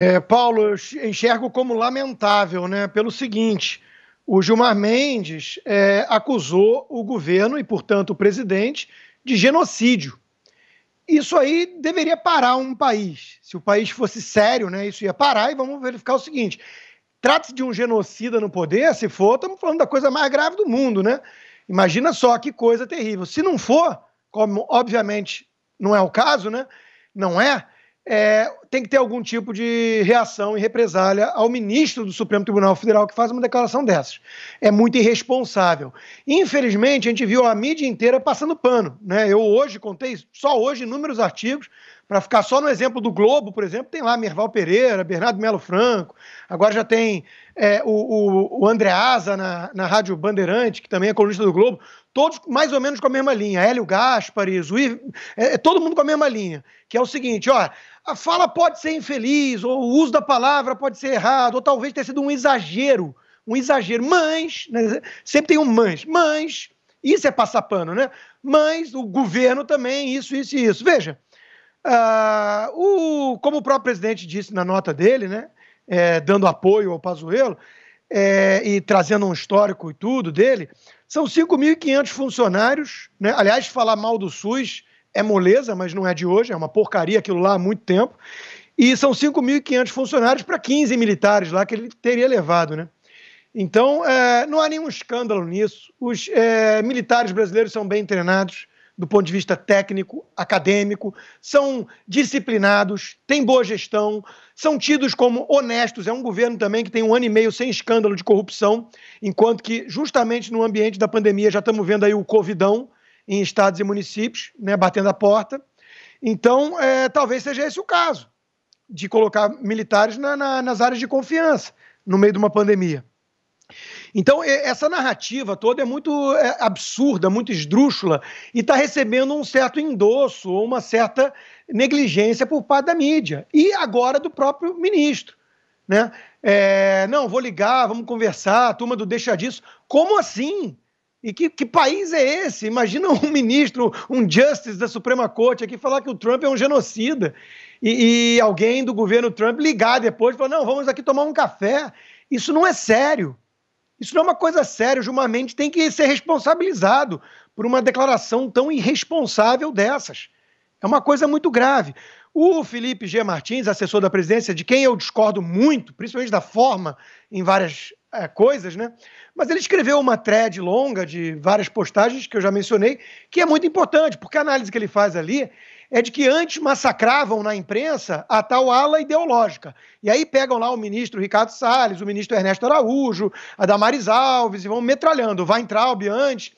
É, Paulo, eu enxergo como lamentável, né? Pelo seguinte, o Gilmar Mendes é, acusou o governo e, portanto, o presidente de genocídio. Isso aí deveria parar um país. Se o país fosse sério, né? Isso ia parar e vamos verificar o seguinte: trata-se de um genocida no poder, se for, estamos falando da coisa mais grave do mundo, né? Imagina só que coisa terrível. Se não for, como obviamente não é o caso, né? Não é, é tem que ter algum tipo de reação e represália ao ministro do Supremo Tribunal Federal que faz uma declaração dessas. É muito irresponsável. Infelizmente, a gente viu a mídia inteira passando pano. Né? Eu hoje contei, só hoje, inúmeros artigos para ficar só no exemplo do Globo, por exemplo, tem lá Merval Pereira, Bernardo Melo Franco, agora já tem é, o, o, o Andreasa na, na Rádio Bandeirante, que também é colunista do Globo, todos mais ou menos com a mesma linha. Hélio Gaspari, Zui, é, é, todo mundo com a mesma linha, que é o seguinte, ó, a fala pode ser infeliz, ou o uso da palavra pode ser errado, ou talvez tenha sido um exagero, um exagero, mas, né, sempre tem um mas, mas, isso é passar pano, né? Mas o governo também, isso, isso e isso. Veja, ah, o, como o próprio presidente disse na nota dele, né, é, dando apoio ao Pazuello é, e trazendo um histórico e tudo dele, são 5.500 funcionários. Né, aliás, falar mal do SUS é moleza, mas não é de hoje, é uma porcaria aquilo lá há muito tempo. E são 5.500 funcionários para 15 militares lá que ele teria levado, né? Então, é, não há nenhum escândalo nisso. Os é, militares brasileiros são bem treinados, do ponto de vista técnico, acadêmico, são disciplinados, têm boa gestão, são tidos como honestos. É um governo também que tem um ano e meio sem escândalo de corrupção, enquanto que, justamente no ambiente da pandemia, já estamos vendo aí o Covidão em estados e municípios, né, batendo a porta. Então, é, talvez seja esse o caso, de colocar militares na, na, nas áreas de confiança, no meio de uma pandemia. Então, essa narrativa toda é muito é, absurda, muito esdrúxula, e está recebendo um certo endosso, uma certa negligência por parte da mídia. E agora do próprio ministro. Né? É, não, vou ligar, vamos conversar, turma do deixa disso. Como assim? E que, que, país é esse? Imagina um ministro, um justice da Suprema Corte aqui falar que o Trump é um genocida. E, e alguém do governo Trump ligar depois e falar: não, vamos aqui tomar um café. Isso não é sério. Isso não é uma coisa séria. O Gilmar Mendes tem que ser responsabilizado por uma declaração tão irresponsável dessas. É uma coisa muito grave. O Felipe G. Martins, assessor da presidência, de quem eu discordo muito, principalmente da forma em várias é, coisas, né? Mas ele escreveu uma thread longa de várias postagens que eu já mencionei, que é muito importante, porque a análise que ele faz ali é de que antes massacravam na imprensa a tal ala ideológica. E aí pegam lá o ministro Ricardo Salles, o ministro Ernesto Araújo, a Damaris Alves, e vão metralhando, Weintraub antes,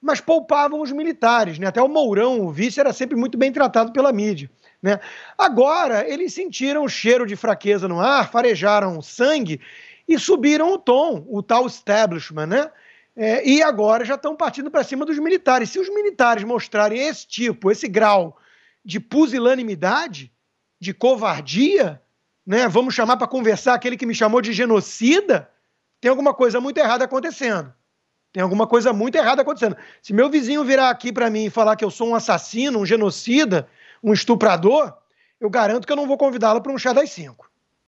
mas poupavam os militares. Né? Até o Mourão, o vice, era sempre muito bem tratado pela mídia. Né? Agora, eles sentiram o cheiro de fraqueza no ar, farejaram sangue e subiram o tom, o tal establishment, né? É, e agora já estão partindo para cima dos militares. Se os militares mostrarem esse tipo, esse grau de pusilanimidade, de covardia, né? Vamos chamar para conversar aquele que me chamou de genocida? Tem alguma coisa muito errada acontecendo. Tem alguma coisa muito errada acontecendo. Se meu vizinho virar aqui para mim e falar que eu sou um assassino, um genocida, um estuprador, eu garanto que eu não vou convidá-lo para um chá das cinco.